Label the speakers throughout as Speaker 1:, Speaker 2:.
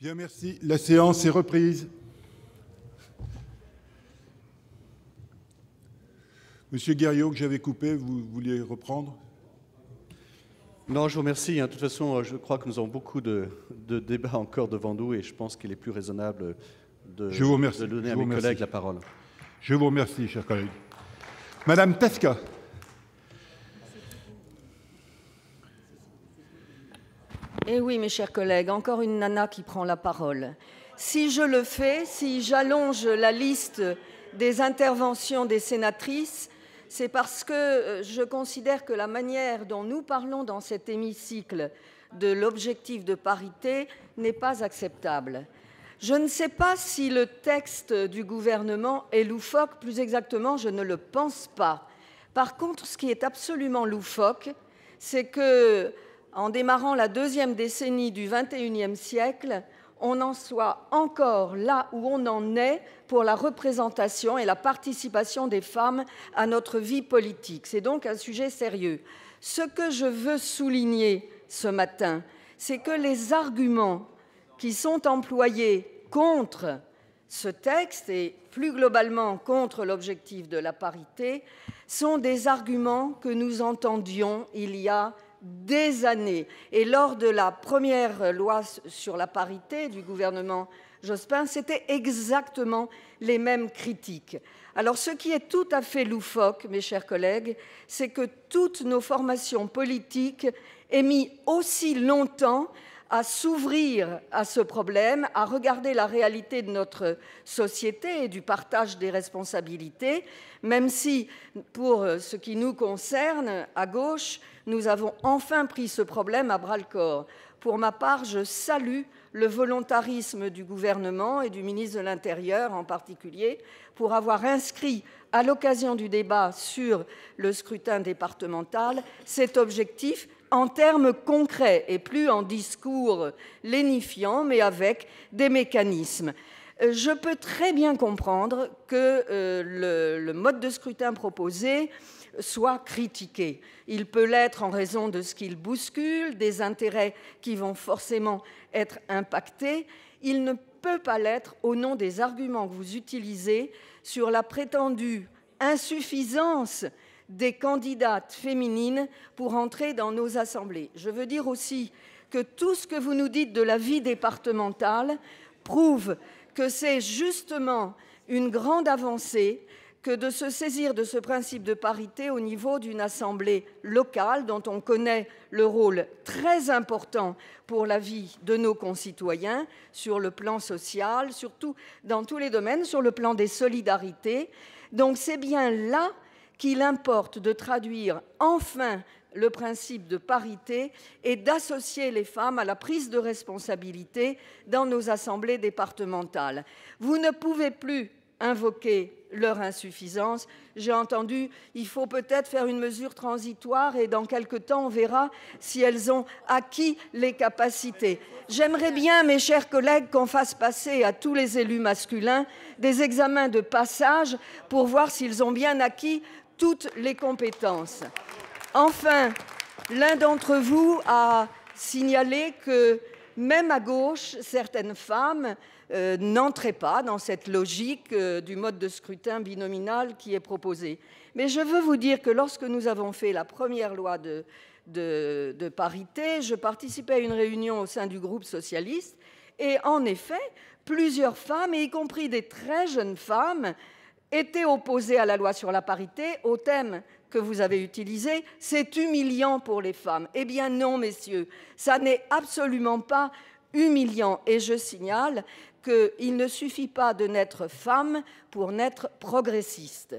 Speaker 1: Bien, merci. La séance est reprise. Monsieur Guerriot, que j'avais coupé, vous vouliez reprendre
Speaker 2: Non, je vous remercie. Hein. De toute façon, euh, je crois que nous avons beaucoup de, débats encore devant nous et je pense qu'il est plus raisonnable de, de donner à mes collègues la parole. Je vous remercie, chers
Speaker 1: collègues. Madame Tesca.
Speaker 3: Eh oui, mes chers collègues, encore une nana qui prend la parole. Si je le fais, si j'allonge la liste des interventions des sénatrices, c'est parce que euh, je considère que la manière dont nous parlons dans cet hémicycle de l'objectif de parité n'est pas acceptable. Je ne sais pas si le texte du gouvernement est loufoque, plus exactement, je ne le pense pas. Par contre, ce qui est absolument loufoque, c'est que en démarrant la deuxième décennie du XXIe siècle, on en soit encore là où on en est pour la représentation et la participation des femmes à notre vie politique. C'est donc un sujet sérieux. Ce que je veux souligner ce matin, c'est que les arguments qui sont employés contre ce texte et plus globalement contre l'objectif de la parité sont des arguments que nous entendions il y a des années. Et lors de la première loi sur la parité du gouvernement Jospin, c'était exactement les mêmes critiques. Alors ce qui est tout à fait loufoque, mes chers collègues, c'est que toutes nos formations politiques aient mis aussi longtemps à s'ouvrir à ce problème, à regarder la réalité de notre société et du partage des responsabilités, même si, pour ce qui nous concerne, à gauche, nous avons enfin pris ce problème à bras-le-corps. Pour ma part, je salue le volontarisme du gouvernement et du ministre de l'Intérieur en particulier pour avoir inscrit à l'occasion du débat sur le scrutin départemental cet objectif en termes concrets et plus en discours lénifiant, mais avec des mécanismes. Euh, je peux très bien comprendre que euh, le, le, mode de scrutin proposé soit critiqué. Il peut l'être en raison de ce qu'il bouscule, des intérêts qui vont forcément être impactés. Il ne peut pas l'être au nom des arguments que vous utilisez sur la prétendue insuffisance des candidates féminines pour entrer dans nos assemblées. Je veux dire aussi que tout ce que vous nous dites de la vie départementale prouve que c'est justement une grande avancée que de se saisir de ce principe de parité au niveau d'une assemblée locale dont on connaît le rôle très important pour la vie de nos concitoyens sur le plan social, surtout dans tous les domaines, sur le plan des solidarités. Donc c'est bien là qu'il importe de traduire enfin le principe de parité et d'associer les femmes à la prise de responsabilité dans nos assemblées départementales. Vous ne pouvez plus invoquer leur insuffisance. J'ai entendu, il faut peut-être faire une mesure transitoire et dans quelques temps, on verra si elles ont acquis les capacités. J'aimerais bien, mes chers collègues, qu'on fasse passer à tous les élus masculins des examens de passage pour voir s'ils ont bien acquis toutes les compétences. Enfin, l'un d'entre vous a signalé que même à gauche, certaines femmes euh, n'entraient pas dans cette logique euh, du mode de scrutin binominal qui est proposé. Mais je veux vous dire que lorsque nous avons fait la première loi de, parité, je participais à une réunion au sein du groupe socialiste et en effet, plusieurs femmes, y compris des très jeunes femmes, était opposé à la loi sur la parité, au thème que vous avez utilisé, c'est humiliant pour les femmes. Eh bien non, messieurs, ça n'est absolument pas humiliant. Et je signale qu'il ne suffit pas de naître femme pour naître progressiste.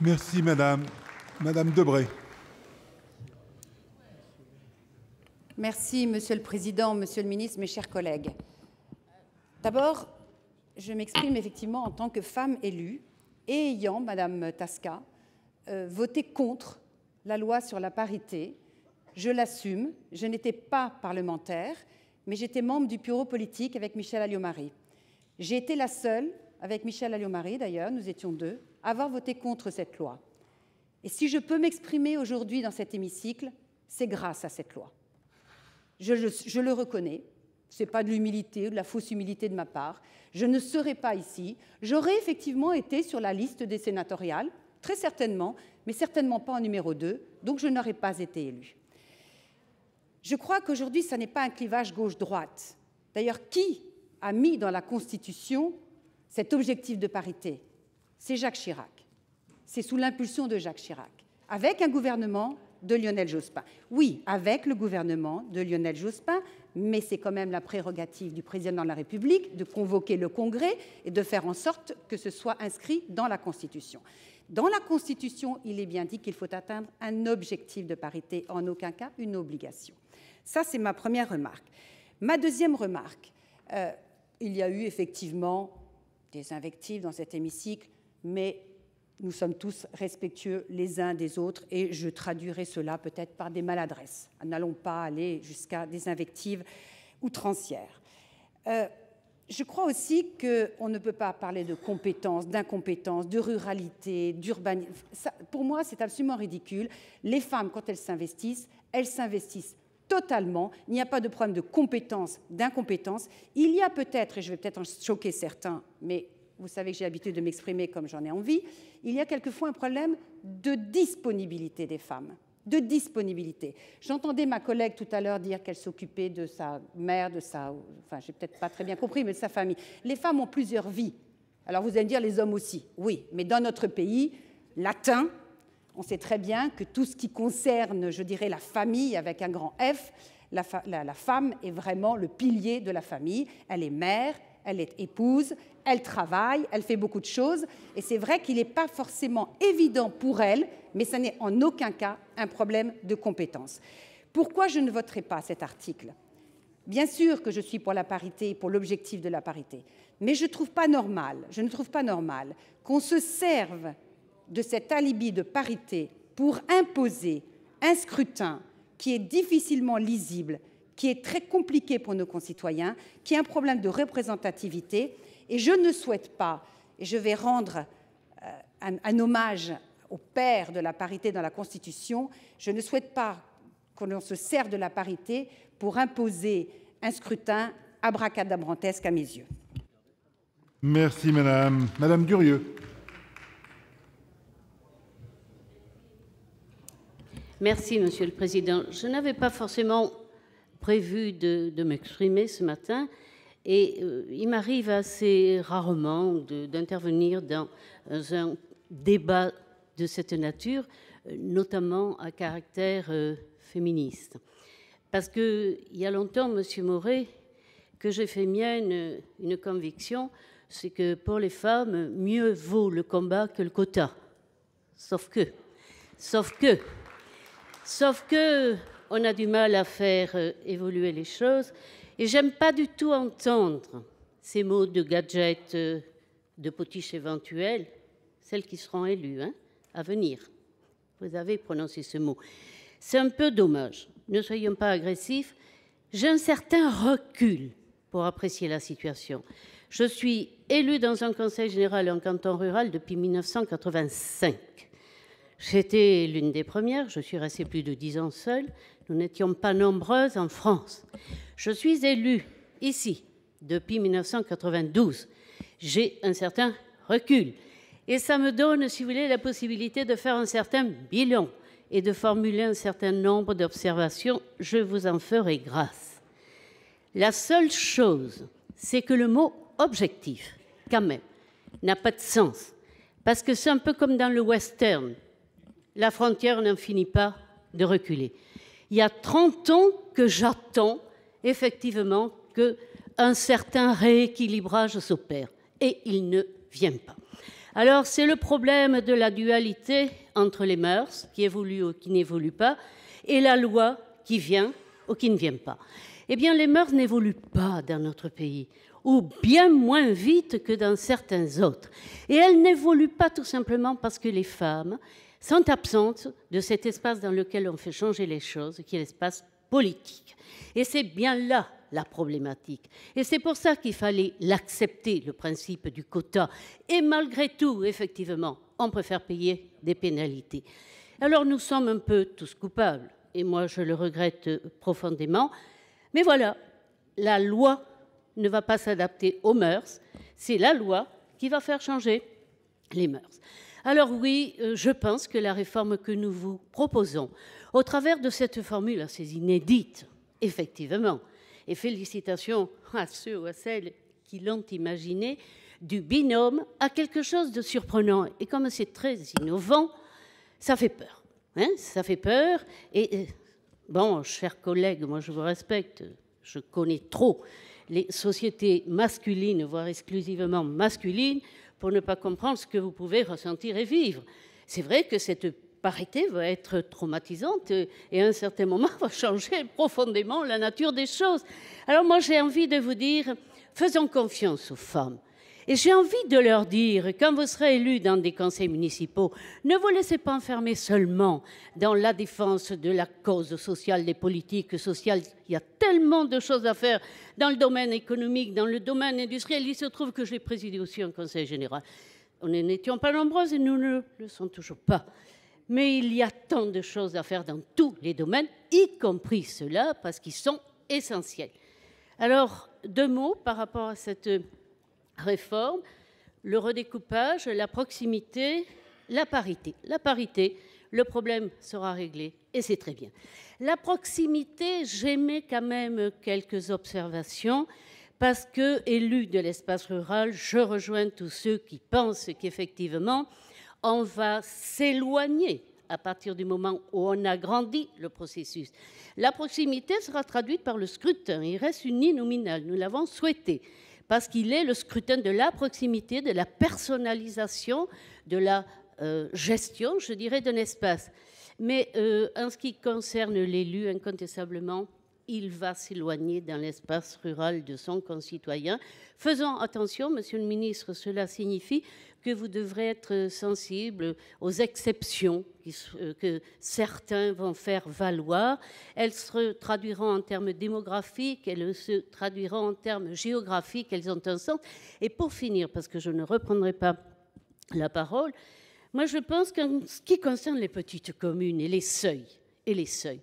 Speaker 1: Merci, madame. Madame Debré.
Speaker 4: Merci, monsieur le président, monsieur le ministre, mes chers collègues. D'abord, je m'exprime effectivement en tant que femme élue et ayant, Madame Tasca, euh, voté contre la loi sur la parité. Je l'assume, je n'étais pas parlementaire, mais j'étais membre du bureau politique avec Michel Alliomarie. J'ai été la seule, avec Michel Alliomarie d'ailleurs, nous étions deux, à avoir voté contre cette loi. Et si je peux m'exprimer aujourd'hui dans cet hémicycle, c'est grâce à cette loi. je le reconnais, ce n'est pas de l'humilité ou de la fausse humilité de ma part. Je ne serai pas ici. J'aurais effectivement été sur la liste des sénatoriales, très certainement, mais certainement pas en numéro 2, donc je n'aurais pas été élue. Je crois qu'aujourd'hui, ça n'est pas un clivage gauche-droite. D'ailleurs, qui a mis dans la Constitution cet objectif de parité C'est Jacques Chirac. C'est sous l'impulsion de Jacques Chirac, avec un gouvernement de Lionel Jospin. Oui, avec le gouvernement de Lionel Jospin, mais c'est quand même la prérogative du président de la République de convoquer le Congrès et de faire en sorte que ce soit inscrit dans la Constitution. Dans la Constitution, il est bien dit qu'il faut atteindre un objectif de parité, en aucun cas une obligation. Ça, c'est ma première remarque. Ma deuxième remarque, euh, il y a eu effectivement des invectives dans cet hémicycle, mais nous sommes tous respectueux les uns des autres et je traduirai cela peut-être par des maladresses. N'allons pas aller jusqu'à des invectives outrancières. Euh, je crois aussi qu'on ne peut pas parler de compétences, d'incompétences, de ruralité, d'urbanisme. Pour moi, c'est absolument ridicule. Les femmes, quand elles s'investissent, elles s'investissent totalement. Il n'y a pas de problème de compétences, d'incompétences. Il y a peut-être, et je vais peut-être en choquer certains, mais vous savez que j'ai l'habitude de m'exprimer comme j'en ai envie, il y a quelquefois un problème de disponibilité des femmes de disponibilité. J'entendais ma collègue tout à l'heure dire qu'elle s'occupait de sa mère, de sa... Enfin, j'ai peut-être pas très bien compris, mais de sa famille. Les femmes ont plusieurs vies. Alors vous allez me dire, les hommes aussi. Oui, mais dans notre pays latin, on sait très bien que tout ce qui concerne, je dirais, la famille avec un grand F, la, la femme est vraiment le pilier de la famille. Elle est mère, elle est épouse, elle travaille, elle fait beaucoup de choses, et c'est vrai qu'il n'est pas forcément évident pour elle, mais ça n'est en aucun cas un problème de compétence. Pourquoi je ne voterai pas cet article Bien sûr que je suis pour la parité, et pour l'objectif de la parité, mais je, trouve pas normal, je ne trouve pas normal qu'on se serve de cet alibi de parité pour imposer un scrutin qui est difficilement lisible, qui est très compliqué pour nos concitoyens, qui est un problème de représentativité. Et je ne souhaite pas, et je vais rendre euh, un, un, hommage au père de la parité dans la Constitution, je ne souhaite pas que l'on se serve de la parité pour imposer un scrutin abracadabrantesque à mes yeux.
Speaker 1: Merci, madame. Madame Durieux.
Speaker 4: Merci,
Speaker 5: Monsieur le Président. Je n'avais pas forcément prévu de, m'exprimer ce matin. Et euh, il m'arrive assez rarement d'intervenir dans euh, un débat de cette nature, euh, notamment à caractère féministe. Parce qu'il y a longtemps, Monsieur Moret, que j'ai fait mienne une conviction, c'est que pour les femmes, mieux vaut le combat que le quota. Sauf que, sauf que, sauf que, on a du mal à faire euh, évoluer les choses. Et j'aime pas du tout entendre ces mots de gadget, euh, de potiche éventuelle, celles qui seront élues hein, à venir. Vous avez prononcé ce mot. C'est un peu dommage. Ne soyons pas agressifs. J'ai un certain recul pour apprécier la situation. Je suis élue dans un conseil général en canton rural depuis 1985. J'étais l'une des premières, je suis restée plus de dix ans seule, nous n'étions pas nombreuses en France. Je suis élue ici depuis 1992. J'ai un certain recul. Et ça me donne, si vous voulez, la possibilité de faire un certain bilan et de formuler un certain nombre d'observations. Je vous en ferai grâce. La seule chose, c'est que le mot objectif, quand même, n'a pas de sens. Parce que c'est un peu comme dans le western la frontière n'en finit pas de reculer. Il y a 30 ans que j'attends effectivement qu'un certain rééquilibrage s'opère et il ne vient pas. Alors c'est le problème de la dualité entre les mœurs, qui évoluent ou qui n'évoluent pas, et la loi qui vient ou qui ne vient pas. Eh bien les mœurs n'évoluent pas dans notre pays, ou bien moins vite que dans certains autres. Et elles n'évoluent pas tout simplement parce que les femmes sont absentes de cet espace dans lequel on fait changer les choses, qui est l'espace politique. Et c'est bien là la problématique. Et c'est pour ça qu'il fallait l'accepter, le principe du quota. Et malgré tout, effectivement, on préfère payer des pénalités. Alors nous sommes un peu tous coupables, et moi je le regrette profondément. Mais voilà, la loi ne va pas s'adapter aux mœurs, c'est la loi qui va faire changer les mœurs. Alors oui, euh, je pense que la réforme que nous vous proposons, au travers de cette formule assez inédite, effectivement, et félicitations à ceux ou à celles qui l'ont imaginée, du binôme a quelque chose de surprenant. Et comme c'est très innovant, ça fait peur. Hein, ça fait peur. Et euh, bon, chers collègues, moi je vous respecte, je connais trop les sociétés masculines, voire exclusivement masculines, pour ne pas comprendre ce que vous pouvez ressentir et vivre. C'est vrai que cette parité va être traumatisante et à un certain moment va changer profondément la nature des choses. Alors moi j'ai envie de vous dire, faisons confiance aux femmes. Et j'ai envie de leur dire, quand vous serez élus dans des conseils municipaux, ne vous laissez pas enfermer seulement dans la défense de la cause sociale, des politiques sociales. Il y a tellement de choses à faire dans le domaine économique, dans le domaine industriel. Il se trouve que l'ai présidé aussi un conseil général. On n'étions pas nombreuses et nous ne le sommes toujours pas. Mais il y a tant de choses à faire dans tous les domaines, y compris ceux-là, parce qu'ils sont essentiels. Alors, deux mots par rapport à cette réforme, le redécoupage, la proximité, la parité. La parité, le problème sera réglé et c'est très bien. La proximité, j'aimais quand même quelques observations parce que, élu de l'espace rural, je rejoins tous ceux qui pensent qu'effectivement, on va s'éloigner à partir du moment où on a grandi le processus. La proximité sera traduite par le scrutin. Il reste une nominale. Nous l'avons souhaité parce qu'il est le scrutin de la proximité, de la personnalisation, de la euh, gestion, je dirais, d'un espace. Mais euh, en ce qui concerne l'élu, incontestablement, il va s'éloigner dans l'espace rural de son concitoyen. Faisons attention, Monsieur le Ministre, cela signifie que vous devrez être sensible aux exceptions euh, que certains vont faire valoir. Elles se traduiront en termes démographiques, elles se traduiront en termes géographiques, elles ont un sens. Et pour finir, parce que je ne reprendrai pas la parole, moi je pense qu'en ce qui concerne les petites communes et les seuils, et les seuils,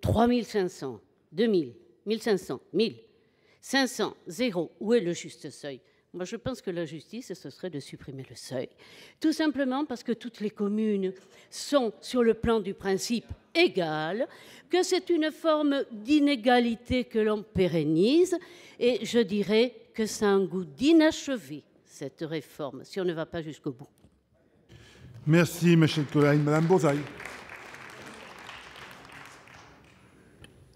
Speaker 5: 3500, 2000, 1500, 1000, 500, 0, où est le juste seuil je pense que la justice, ce serait de supprimer le seuil. Tout simplement parce que toutes les communes sont, sur le plan du principe, égales, que c'est une forme d'inégalité que l'on pérennise, et je dirais que c'est un goût d'inachevé, cette réforme, si on ne va pas jusqu'au
Speaker 1: bout. Merci, M. Collin. Madame Bosaille.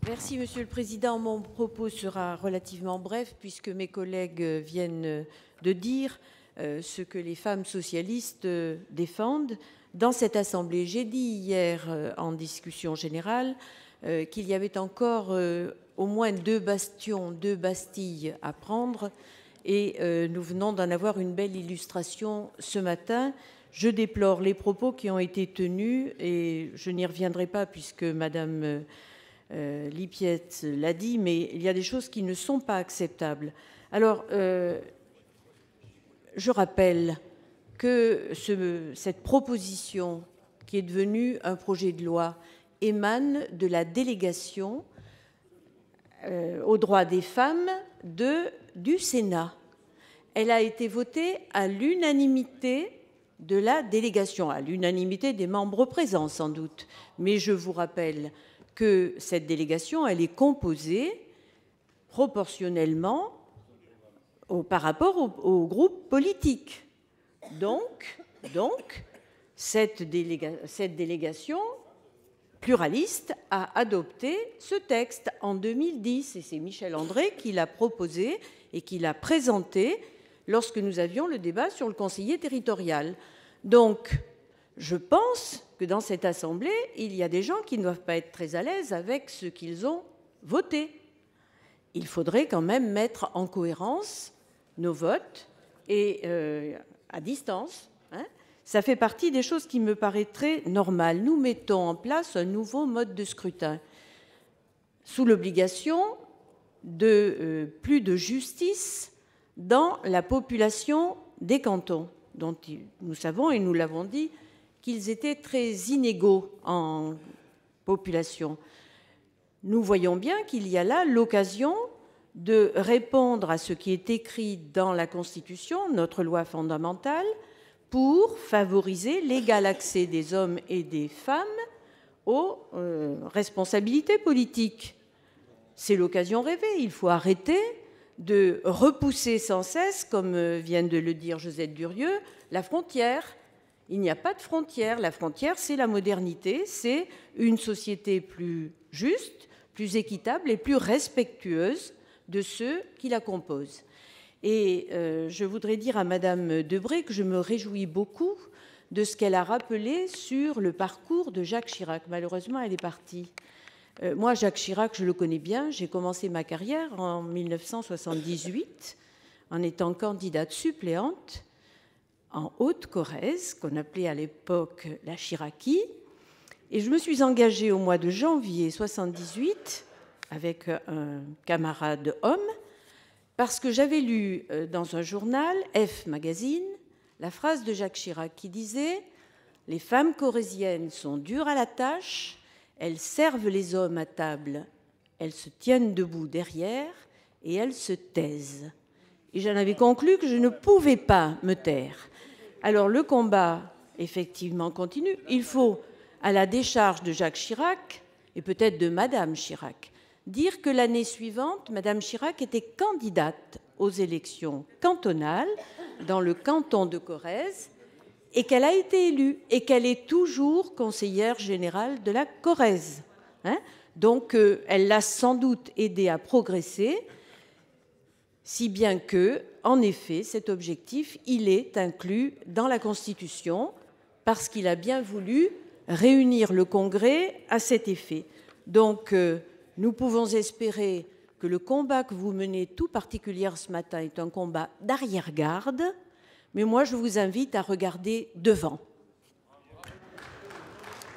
Speaker 6: Merci, Monsieur le Président. Mon propos sera relativement bref puisque mes collègues viennent de dire euh, ce que les femmes socialistes euh, défendent. Dans cette Assemblée, j'ai dit hier euh, en discussion générale qu'il y avait encore au moins deux bastions, deux bastilles à prendre et nous venons d'en avoir une belle illustration ce matin. Je déplore les propos qui ont été tenus et je n'y reviendrai pas puisque Madame euh, L'IPIET l'a dit, mais il y a des choses qui ne sont pas acceptables. Alors, euh, je rappelle que cette proposition qui est devenue un projet de loi émane de la délégation euh, aux droits des femmes du Sénat. Elle a été votée à l'unanimité de la délégation, à l'unanimité des membres présents sans doute. Mais je vous rappelle que cette délégation, elle est composée proportionnellement au, par rapport au, groupes groupe Donc, donc cette, cette délégation pluraliste a adopté ce texte en 2010 et c'est Michel André qui l'a proposé et qui l'a présenté lorsque nous avions le débat sur le conseiller territorial. Donc, je pense que dans cette Assemblée, il y a des gens qui ne doivent pas être très à l'aise avec ce qu'ils ont voté. Il faudrait quand même mettre en cohérence nos votes et euh, à distance. Hein. Ça fait partie des choses qui me paraîtraient normales. Nous mettons en place un nouveau mode de scrutin sous l'obligation de euh, plus de justice dans la population des cantons, dont nous savons et nous l'avons dit qu'ils étaient très inégaux en population. Nous voyons bien qu'il y a là l'occasion de répondre à ce qui est écrit dans la Constitution, notre loi fondamentale, pour favoriser l'égal accès des hommes et des femmes aux euh, responsabilités politiques. C'est l'occasion rêvée. Il faut arrêter de repousser sans cesse, comme euh, vient de le dire Josette Durieux, la frontière il n'y a pas de frontière. La frontière, c'est la modernité, c'est une société plus juste, plus équitable et plus respectueuse de ceux qui la composent. Et euh, je voudrais dire à Madame Debré que je me réjouis beaucoup de ce qu'elle a rappelé sur le parcours de Jacques Chirac. Malheureusement, elle est partie. Euh, moi, Jacques Chirac, je le connais bien. J'ai commencé ma carrière en 1978 en étant candidate suppléante en Haute-Corrèze, qu'on appelait à l'époque la Chiraki. Et je me suis engagée au mois de janvier 78 avec euh, un camarade homme, parce que j'avais lu euh, dans un journal, F Magazine, la phrase de Jacques Chirac qui disait Les femmes corésiennes sont dures à la tâche, elles servent les hommes à table, elles se tiennent debout derrière et elles se taisent. Et j'en avais conclu que je ne pouvais pas me taire. Alors le combat, effectivement, continue. Il faut, à la décharge de Jacques Chirac, et peut-être de Madame Chirac, dire que l'année suivante, Madame Chirac était candidate aux élections cantonales dans le canton de Corrèze et qu'elle a été élue et qu'elle est toujours conseillère générale de la Corrèze. Hein. Donc euh, elle l'a sans doute aidée à progresser si bien que, en effet, cet objectif, il est inclus dans la Constitution parce qu'il a bien voulu réunir le Congrès à cet effet. Donc, euh, nous pouvons espérer que le combat que vous menez tout particulièrement ce matin est un combat d'arrière-garde, mais moi je vous invite à
Speaker 1: regarder devant.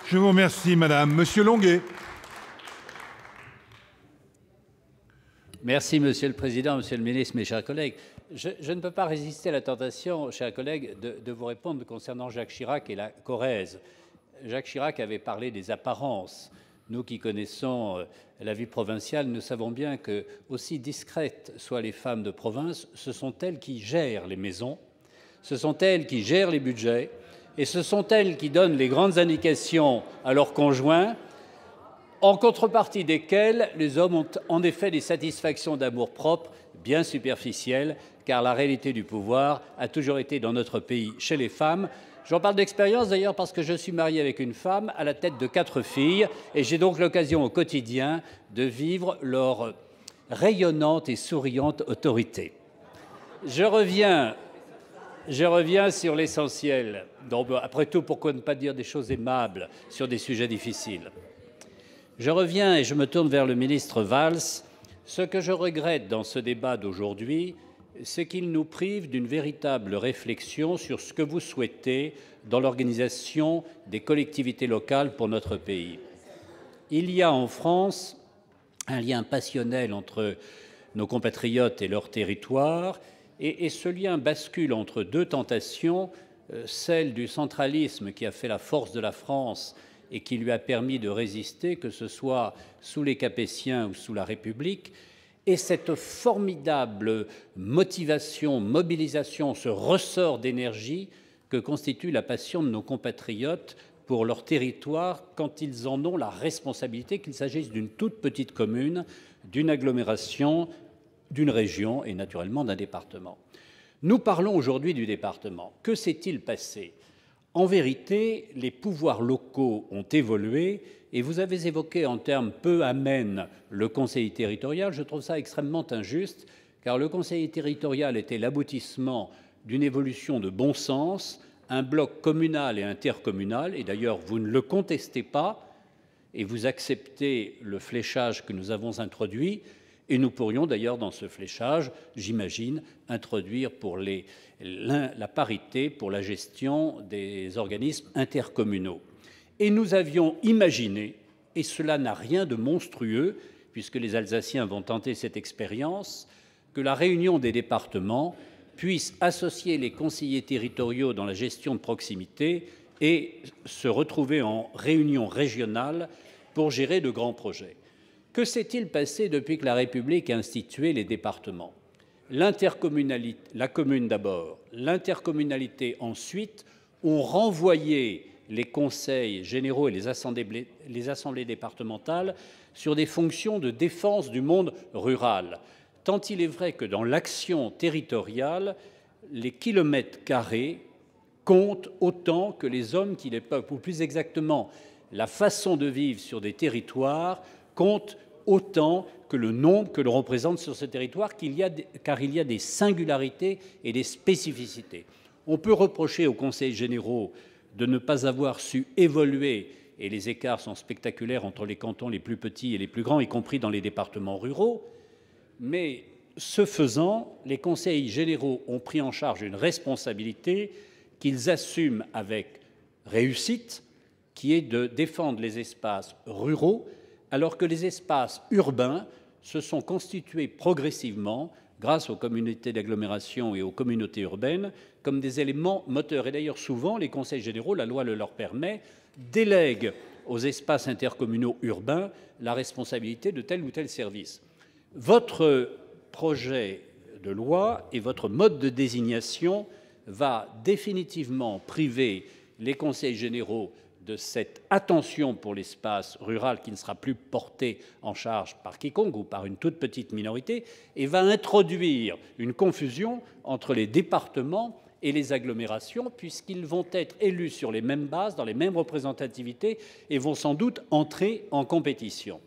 Speaker 1: Je vous remercie, Madame. Monsieur Longuet. Merci, Monsieur le Président, Monsieur le Ministre, mes chers collègues. Je, ne peux pas résister à la tentation, chers collègues, de, de, vous répondre concernant Jacques Chirac et la Corrèze. Jacques Chirac avait parlé des apparences. Nous qui connaissons euh, la vie provinciale, nous savons bien que, aussi discrètes soient les femmes de province, ce sont elles qui gèrent les maisons, ce sont elles qui gèrent les budgets, et ce sont elles qui donnent les grandes indications à leurs conjoints en contrepartie desquelles les hommes ont en effet des satisfactions d'amour-propre bien superficielles, car la réalité du pouvoir a toujours été dans notre pays chez les femmes. J'en parle d'expérience d'ailleurs parce que je suis marié avec une femme à la tête de quatre filles et j'ai donc l'occasion au quotidien de vivre leur rayonnante et souriante autorité. Je je reviens sur l'essentiel. Après tout, pourquoi ne pas dire des choses aimables sur des sujets difficiles je reviens et je me tourne vers le ministre Valls. Ce que je regrette dans ce débat d'aujourd'hui, c'est qu'il nous prive d'une véritable réflexion sur ce que vous souhaitez dans l'organisation des collectivités locales pour notre pays. Il y a en France un lien passionnel entre nos compatriotes et leur territoire, et, ce lien bascule entre deux tentations, euh, celle du centralisme qui a fait la force de la France et qui lui a permis de résister, que ce soit sous les Capétiens ou sous la République. Et cette formidable motivation, mobilisation, ce ressort d'énergie que constitue la passion de nos compatriotes pour leur territoire quand ils en ont la responsabilité, qu'il s'agisse d'une toute petite commune, d'une agglomération, d'une région et naturellement d'un département. Nous parlons aujourd'hui du département. Que s'est-il passé en vérité, les pouvoirs locaux ont évolué et vous avez évoqué en termes peu amènes le conseil territorial. Je trouve ça extrêmement injuste car le conseil territorial était l'aboutissement d'une évolution de bon sens, un bloc communal et intercommunal, et d'ailleurs vous ne le contestez pas, et vous acceptez le fléchage que nous avons introduit, et nous pourrions d'ailleurs dans ce fléchage, j'imagine, introduire pour la parité pour la gestion des organismes intercommunaux. Et nous avions imaginé, et cela n'a rien de monstrueux, puisque les Alsaciens vont tenter cette expérience, que la réunion des départements puisse associer les conseillers territoriaux dans la gestion de proximité et se retrouver en réunion régionale pour gérer de grands projets. Que s'est-il passé depuis que la République a institué les départements La commune d'abord, l'intercommunalité ensuite ont renvoyé les conseils généraux et les assemblées, départementales sur des fonctions de défense du monde rural. Tant il est vrai que dans l'action territoriale, les kilomètres carrés comptent autant que les hommes qui les peuplent, ou plus exactement, la façon de vivre sur des territoires compte autant que le nombre que l'on représente sur ce territoire, car il y a des singularités et des spécificités. On peut reprocher aux conseils généraux de ne pas avoir su évoluer, et les écarts sont spectaculaires entre les cantons les plus petits et les plus grands, y compris dans les départements ruraux, mais ce faisant, les conseils généraux ont pris en charge une responsabilité qu'ils assument avec réussite, qui est de défendre les espaces ruraux alors que les espaces urbains se sont constitués progressivement grâce aux communautés d'agglomération et aux communautés urbaines, comme des éléments moteurs. Et d'ailleurs, souvent, les conseils généraux, la loi le leur permet, délèguent aux espaces intercommunaux urbains la responsabilité de tel ou tel service. Votre projet de loi et votre mode de désignation va définitivement priver les conseils généraux de cette attention pour l'espace rural qui ne sera plus portée en charge par quiconque ou par une toute petite minorité et va introduire une confusion entre les départements et les agglomérations, puisqu'ils vont être élus sur les mêmes bases, dans les mêmes représentativités, et vont sans doute entrer en compétition.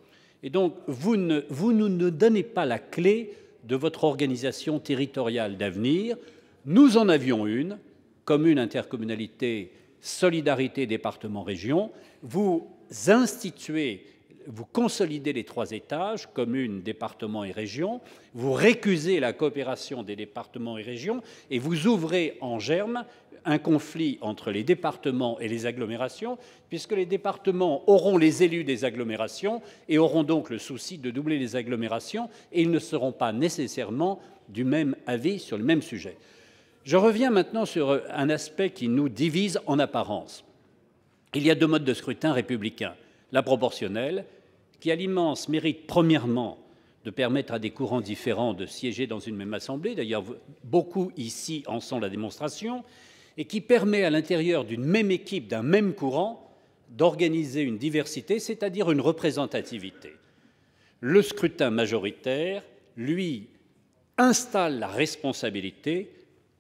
Speaker 1: Et donc, vous, ne, vous nous ne donnez pas la clé de votre organisation territoriale d'avenir. Nous en avions une, commune intercommunalité solidarité département-région, vous instituez, vous consolidez les trois étages, communes, départements et régions, vous récusez la coopération des départements et régions, et vous ouvrez en germe un conflit entre les départements et les agglomérations, puisque les départements auront les élus des agglomérations et auront donc le souci de doubler les agglomérations, et ils ne seront pas nécessairement du même avis sur le même sujet. Je reviens maintenant sur euh, un aspect qui nous divise en apparence. Il y a deux modes de scrutin républicain. La proportionnelle, qui à l'immense mérite, premièrement, de permettre à des courants différents de siéger dans une même assemblée, d'ailleurs beaucoup ici en sont la démonstration, et qui permet à l'intérieur d'une même équipe, d'un même courant, d'organiser une diversité, c'est-à-dire une représentativité. Le scrutin majoritaire, lui, installe la responsabilité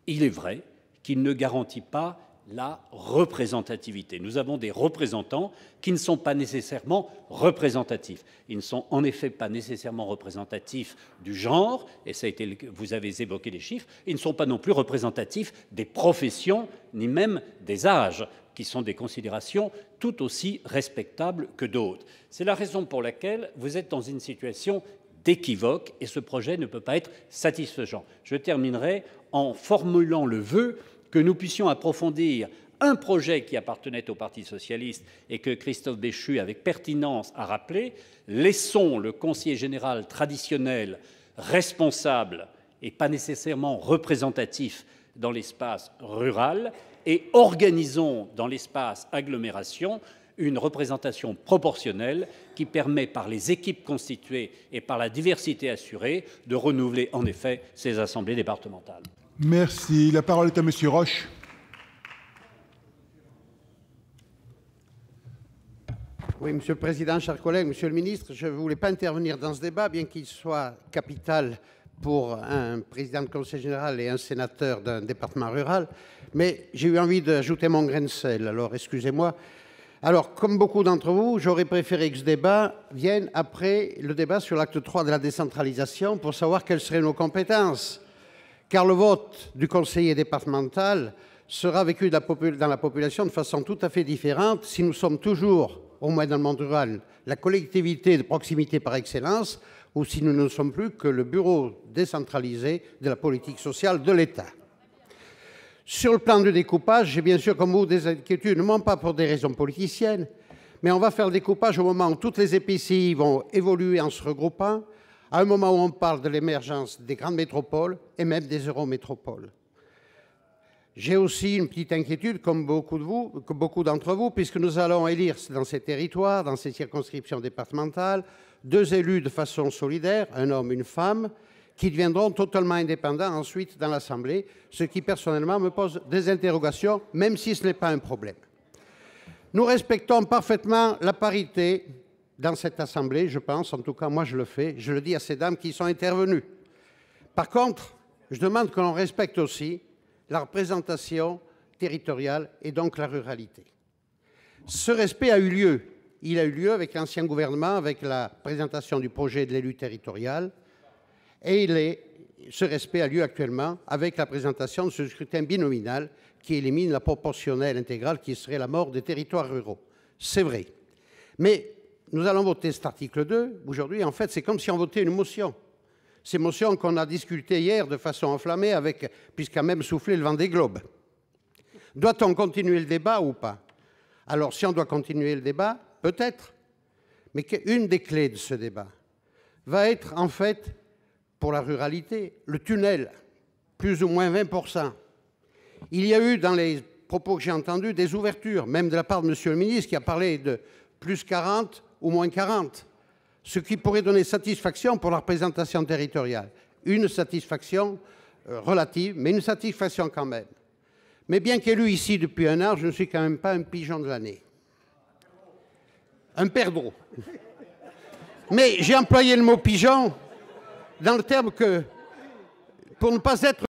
Speaker 1: il est vrai qu'il ne garantit pas la représentativité. Nous avons des représentants qui ne sont pas nécessairement représentatifs. Ils ne sont en effet pas nécessairement représentatifs du genre, et ça a été, vous avez évoqué les chiffres, ils ne sont pas non plus représentatifs des professions, ni même des âges, qui sont des considérations tout aussi respectables que d'autres. C'est la raison pour laquelle vous êtes dans une situation d'équivoque et ce projet ne peut pas être satisfaisant. Je terminerai en formulant le vœu que nous puissions approfondir un projet qui appartenait au Parti socialiste et que Christophe Béchu, avec pertinence, a rappelé, laissons le conseiller général traditionnel, responsable et pas nécessairement représentatif dans l'espace rural, et organisons dans l'espace agglomération une représentation proportionnelle qui permet, par les équipes constituées et par la diversité assurée, de renouveler en effet ces assemblées départementales.
Speaker 2: Merci. La parole est à Monsieur Roche. Oui, Monsieur le Président, chers collègues, Monsieur le Ministre, je ne voulais pas intervenir dans ce débat, bien qu'il soit capital pour un président de conseil général et un sénateur d'un département rural, mais j'ai eu envie d'ajouter mon grain de sel. Alors, excusez-moi, alors, comme beaucoup d'entre vous, j'aurais préféré que ce débat vienne après le débat sur l'acte 3 de la décentralisation pour savoir quelles seraient nos compétences. Car le vote du conseiller départemental sera vécu dans la population de façon tout à fait différente si nous sommes toujours, au moins dans le monde rural, la collectivité de proximité par excellence ou si nous ne sommes plus que le bureau décentralisé de la politique sociale de l'État. Sur le plan du découpage, j'ai bien sûr comme vous des inquiétudes, non pas pour des raisons politiciennes, mais on va faire le découpage au moment où toutes les EPCI vont évoluer en se regroupant, à un moment où on parle de l'émergence des grandes métropoles et même des eurométropoles. J'ai aussi une petite inquiétude, comme beaucoup de vous, comme beaucoup d'entre vous, puisque nous allons élire dans ces territoires, dans ces circonscriptions départementales, deux élus de façon solidaire, un homme, une femme, qui deviendront totalement indépendants ensuite dans l'Assemblée, ce qui personnellement me pose des interrogations, même si ce n'est pas un problème. Nous respectons parfaitement la parité dans cette Assemblée, je pense, en tout cas moi je le fais, je le dis à ces dames qui sont intervenues. Par contre, je demande que l'on respecte aussi la représentation territoriale et donc la ruralité. Ce respect a eu lieu. Il a eu lieu avec l'ancien gouvernement, avec la présentation du projet de l'élu territorial, et il est, ce respect a lieu actuellement avec la présentation de ce scrutin binominal qui élimine la proportionnelle intégrale qui serait la mort des territoires ruraux. C'est vrai. Mais nous allons voter cet article 2 aujourd'hui. En fait, c'est comme si on votait une motion. Ces motions qu'on a discutées hier de façon enflammée, avec, puisqu'à même soufflé le vent des globes. Doit-on continuer le débat ou pas Alors, si on doit continuer le débat, peut-être. Mais une des clés de ce débat va être, en fait, pour la ruralité, le tunnel, plus ou moins 20%. Il y a eu, dans les propos que j'ai entendus, des ouvertures, même de la part de M. le ministre qui a parlé de plus 40 ou moins 40, ce qui pourrait donner satisfaction pour la représentation territoriale. Une satisfaction euh, relative, mais une satisfaction quand même. Mais bien qu'élu ici depuis un an, je ne suis quand même pas un pigeon de l'année. Un perdreau. Mais j'ai employé le mot pigeon dans le terme que,
Speaker 3: pour ne pas être